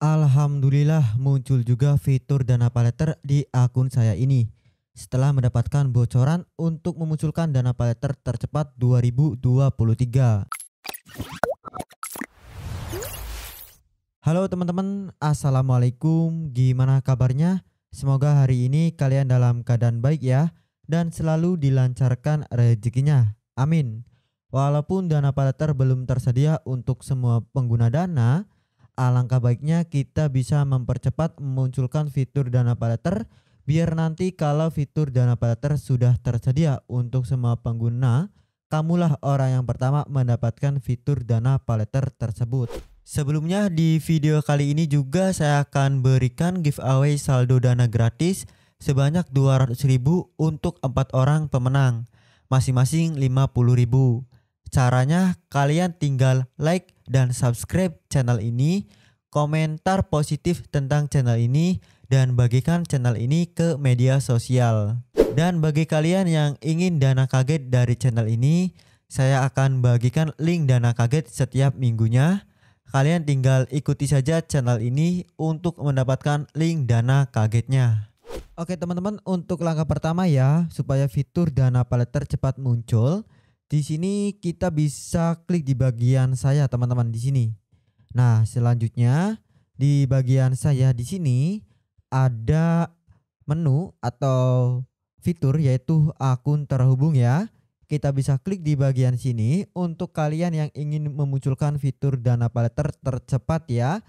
Alhamdulillah muncul juga fitur dana paleter di akun saya ini setelah mendapatkan bocoran untuk memunculkan dana paleter tercepat 2023. Halo teman-teman, Assalamualaikum, gimana kabarnya? Semoga hari ini kalian dalam keadaan baik ya dan selalu dilancarkan rezekinya. Amin. Walaupun dana paleter belum tersedia untuk semua pengguna dana, Alangkah ah, baiknya kita bisa mempercepat memunculkan fitur dana paleter biar nanti kalau fitur dana paleter sudah tersedia untuk semua pengguna, kamulah orang yang pertama mendapatkan fitur dana paleter tersebut. Sebelumnya di video kali ini juga saya akan berikan giveaway saldo dana gratis sebanyak 200.000 untuk 4 orang pemenang, masing-masing 50.000. Caranya kalian tinggal like dan subscribe channel ini, komentar positif tentang channel ini, dan bagikan channel ini ke media sosial. Dan bagi kalian yang ingin dana kaget dari channel ini, saya akan bagikan link dana kaget setiap minggunya. Kalian tinggal ikuti saja channel ini untuk mendapatkan link dana kagetnya. Oke teman-teman, untuk langkah pertama ya, supaya fitur dana paleter cepat muncul, di sini kita bisa klik di bagian saya teman-teman di sini. Nah, selanjutnya di bagian saya di sini ada menu atau fitur yaitu akun terhubung ya. Kita bisa klik di bagian sini untuk kalian yang ingin memunculkan fitur dana paleter tercepat ya.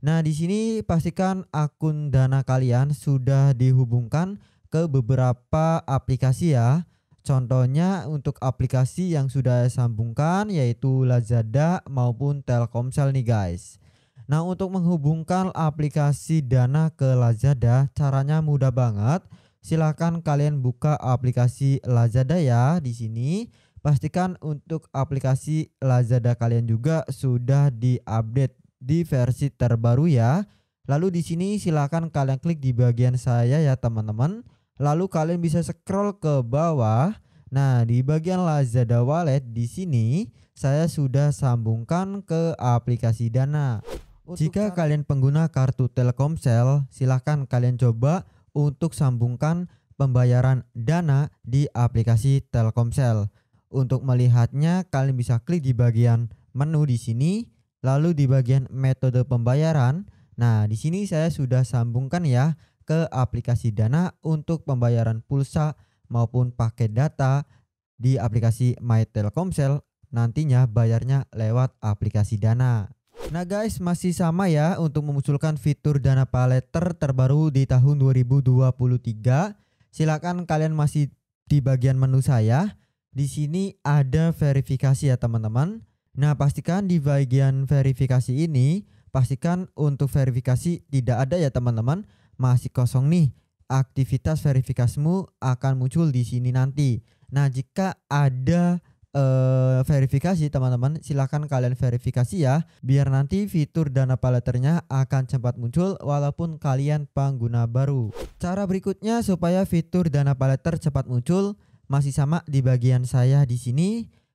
Nah, di sini pastikan akun dana kalian sudah dihubungkan ke beberapa aplikasi ya. Contohnya untuk aplikasi yang sudah sambungkan yaitu Lazada maupun Telkomsel nih guys. Nah untuk menghubungkan aplikasi Dana ke Lazada caranya mudah banget. Silahkan kalian buka aplikasi Lazada ya di sini. Pastikan untuk aplikasi Lazada kalian juga sudah diupdate di versi terbaru ya. Lalu di sini silahkan kalian klik di bagian saya ya teman-teman. Lalu kalian bisa scroll ke bawah. Nah, di bagian Lazada Wallet di sini saya sudah sambungkan ke aplikasi Dana. Jika kalian pengguna kartu Telkomsel, silahkan kalian coba untuk sambungkan pembayaran Dana di aplikasi Telkomsel. Untuk melihatnya, kalian bisa klik di bagian menu di sini, lalu di bagian metode pembayaran. Nah, di sini saya sudah sambungkan ya ke aplikasi Dana untuk pembayaran pulsa maupun paket data di aplikasi My Telkomsel nantinya bayarnya lewat aplikasi Dana. Nah guys, masih sama ya untuk memunculkan fitur Dana Paletter terbaru di tahun 2023. Silakan kalian masih di bagian menu saya. Di sini ada verifikasi ya teman-teman. Nah, pastikan di bagian verifikasi ini pastikan untuk verifikasi tidak ada ya teman-teman masih kosong nih, aktivitas verifikasimu akan muncul di sini nanti. Nah, jika ada uh, verifikasi teman-teman, silahkan kalian verifikasi ya, biar nanti fitur dana paleternya akan cepat muncul walaupun kalian pengguna baru. Cara berikutnya supaya fitur dana paleter cepat muncul masih sama di bagian saya di sini.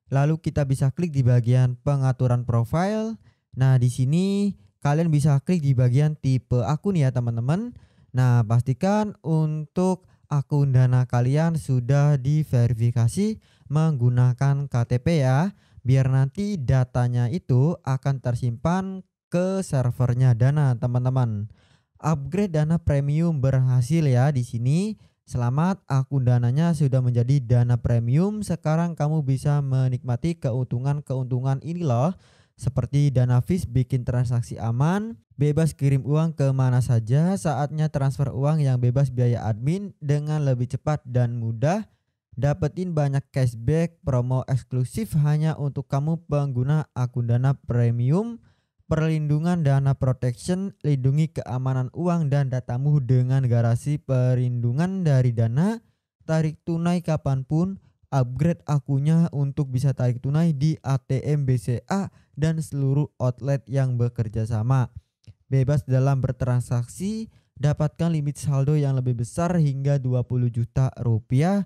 Lalu kita bisa klik di bagian pengaturan profile. Nah, di sini kalian bisa klik di bagian tipe akun ya, teman-teman. Nah, pastikan untuk akun Dana kalian sudah diverifikasi menggunakan KTP ya, biar nanti datanya itu akan tersimpan ke servernya Dana, teman-teman. Upgrade Dana Premium berhasil ya di sini. Selamat, akun dananya sudah menjadi dana premium. Sekarang kamu bisa menikmati keuntungan-keuntungan ini loh seperti Danafis bikin transaksi aman, bebas kirim uang ke mana saja, saatnya transfer uang yang bebas biaya admin dengan lebih cepat dan mudah, dapetin banyak cashback, promo eksklusif hanya untuk kamu pengguna akun Dana Premium, perlindungan dana protection, lindungi keamanan uang dan datamu dengan garasi perlindungan dari dana, tarik tunai kapanpun, upgrade akunya untuk bisa tarik tunai di ATM BCA dan seluruh outlet yang bekerja sama. Bebas dalam bertransaksi, dapatkan limit saldo yang lebih besar hingga 20 juta rupiah,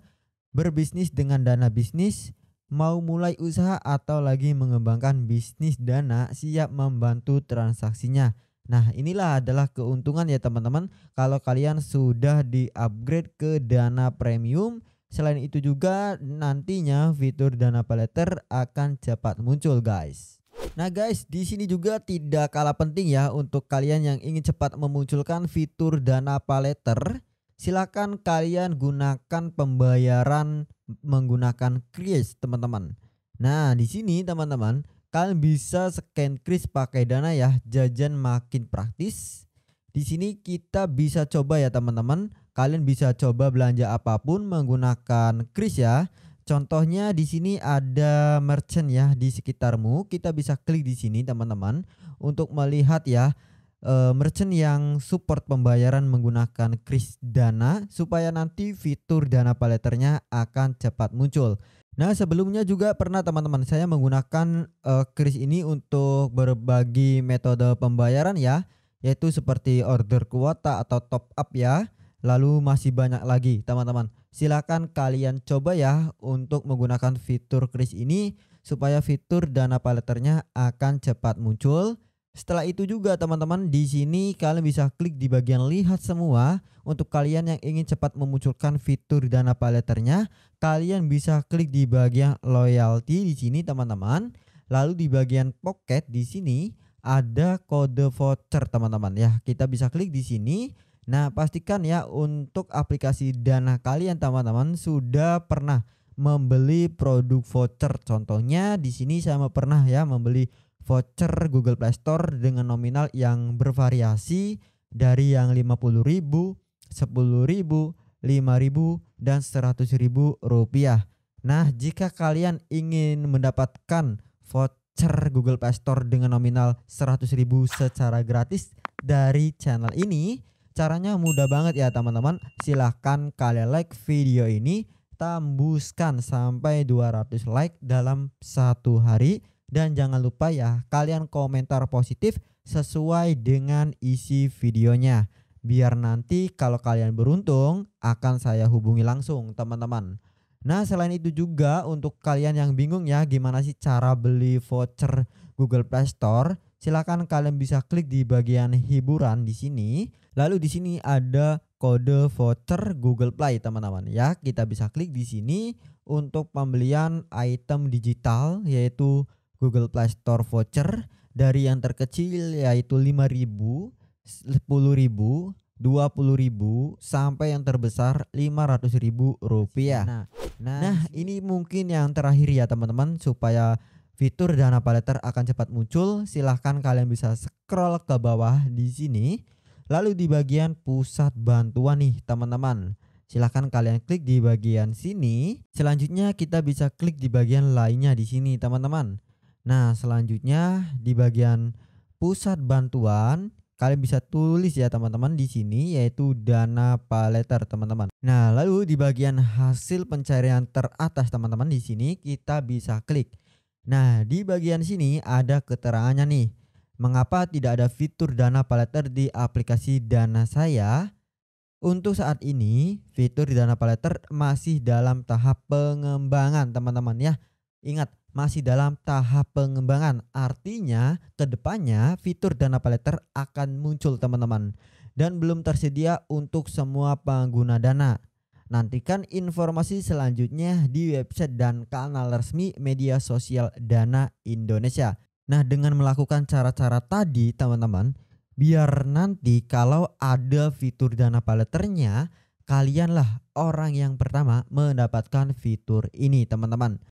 berbisnis dengan dana bisnis, mau mulai usaha atau lagi mengembangkan bisnis dana siap membantu transaksinya. Nah, inilah adalah keuntungan ya teman-teman kalau kalian sudah di-upgrade ke dana premium Selain itu juga nantinya fitur Dana Paleter akan cepat muncul guys. Nah guys, di sini juga tidak kalah penting ya untuk kalian yang ingin cepat memunculkan fitur Dana Paleter, silakan kalian gunakan pembayaran menggunakan Kris, teman-teman. Nah, di sini teman-teman, kalian bisa scan Kris pakai Dana ya, jajan makin praktis di sini kita bisa coba ya teman-teman. Kalian bisa coba belanja apapun menggunakan Kris ya. Contohnya di sini ada merchant ya di sekitarmu. Kita bisa klik di sini teman-teman untuk melihat ya e, merchant yang support pembayaran menggunakan Kris Dana supaya nanti fitur Dana Paleternya akan cepat muncul. Nah, sebelumnya juga pernah teman-teman saya menggunakan uh, Kris ini untuk berbagi metode pembayaran ya yaitu seperti order kuota atau top up ya. Lalu masih banyak lagi teman-teman. Silakan kalian coba ya untuk menggunakan fitur Kris ini supaya fitur dana paleternya akan cepat muncul. Setelah itu juga teman-teman di sini kalian bisa klik di bagian lihat semua untuk kalian yang ingin cepat memunculkan fitur dana paleternya kalian bisa klik di bagian loyalty di sini teman-teman lalu di bagian pocket di sini ada kode voucher teman-teman ya. Kita bisa klik di sini. Nah, pastikan ya untuk aplikasi Dana kalian teman-teman sudah pernah membeli produk voucher. Contohnya di sini saya pernah ya membeli voucher Google Play Store dengan nominal yang bervariasi dari yang 50.000, 10.000, 5.000 dan 100.000 rupiah. Nah, jika kalian ingin mendapatkan voucher voucher Google Play Store dengan nominal 100.000 secara gratis dari channel ini. Caranya mudah banget ya teman-teman. Silahkan kalian like video ini tembuskan sampai 200 like dalam satu hari dan jangan lupa ya kalian komentar positif sesuai dengan isi videonya biar nanti kalau kalian beruntung akan saya hubungi langsung teman-teman. Nah, selain itu juga untuk kalian yang bingung ya gimana sih cara beli voucher Google Play Store, silakan kalian bisa klik di bagian hiburan di sini. Lalu di sini ada kode voucher Google Play teman-teman ya. Kita bisa klik di sini untuk pembelian item digital yaitu Google Play Store voucher dari yang terkecil yaitu 5000 10.000, 20.000 sampai yang terbesar 500.000 rupiah. Nah, Nah, nah ini mungkin yang terakhir ya teman-teman supaya fitur Dana Paleter akan cepat muncul. Silahkan kalian bisa scroll ke bawah di sini. Lalu di bagian pusat bantuan nih teman-teman. Silahkan kalian klik di bagian sini. Selanjutnya kita bisa klik di bagian lainnya di sini teman-teman. Nah selanjutnya di bagian pusat bantuan kalian bisa tulis ya teman-teman di sini yaitu dana paleter teman-teman. Nah, lalu di bagian hasil pencarian teratas teman-teman di sini kita bisa klik. Nah, di bagian sini ada keterangannya nih. Mengapa tidak ada fitur dana paleter di aplikasi dana saya? Untuk saat ini, fitur dana paleter masih dalam tahap pengembangan teman-teman ya. Ingat, masih dalam tahap pengembangan. Artinya, kedepannya fitur Dana Paleter akan muncul teman-teman dan belum tersedia untuk semua pengguna Dana. Nantikan informasi selanjutnya di website dan kanal resmi media sosial Dana Indonesia. Nah, dengan melakukan cara-cara tadi, teman-teman, biar nanti kalau ada fitur Dana Paleternya, kalianlah orang yang pertama mendapatkan fitur ini, teman-teman.